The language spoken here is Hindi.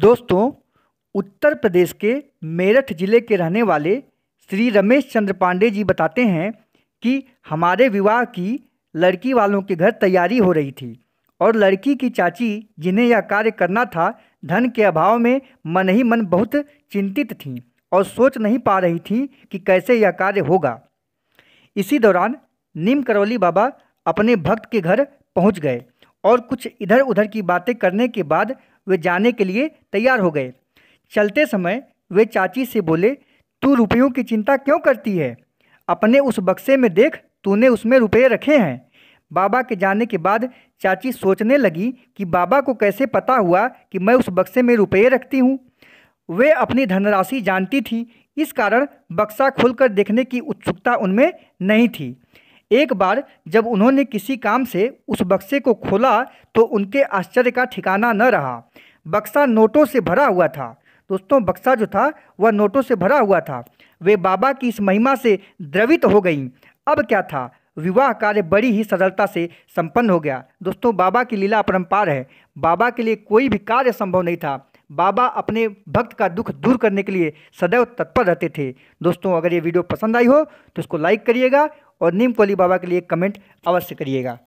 दोस्तों उत्तर प्रदेश के मेरठ ज़िले के रहने वाले श्री रमेश चंद्र पांडे जी बताते हैं कि हमारे विवाह की लड़की वालों के घर तैयारी हो रही थी और लड़की की चाची जिन्हें यह कार्य करना था धन के अभाव में मन ही मन बहुत चिंतित थीं और सोच नहीं पा रही थीं कि कैसे यह कार्य होगा इसी दौरान नीम करौली बाबा अपने भक्त के घर पहुंच गए और कुछ इधर उधर की बातें करने के बाद वे जाने के लिए तैयार हो गए चलते समय वे चाची से बोले तू रुपयों की चिंता क्यों करती है अपने उस बक्से में देख तूने उसमें रुपये रखे हैं बाबा के जाने के बाद चाची सोचने लगी कि बाबा को कैसे पता हुआ कि मैं उस बक्से में रुपये रखती हूँ वे अपनी धनराशि जानती थी इस कारण बक्सा खोलकर देखने की उत्सुकता उनमें नहीं थी एक बार जब उन्होंने किसी काम से उस बक्से को खोला तो उनके आश्चर्य का ठिकाना न रहा बक्सा नोटों से भरा हुआ था दोस्तों बक्सा जो था वह नोटों से भरा हुआ था वे बाबा की इस महिमा से द्रवित हो गईं अब क्या था विवाह कार्य बड़ी ही सरलता से संपन्न हो गया दोस्तों बाबा की लीला अपरम्पार है बाबा के लिए कोई भी कार्य संभव नहीं था बाबा अपने भक्त का दुख दूर करने के लिए सदैव तत्पर रहते थे दोस्तों अगर ये वीडियो पसंद आई हो तो इसको लाइक करिएगा और नीम कोली बाबा के लिए कमेंट अवश्य करिएगा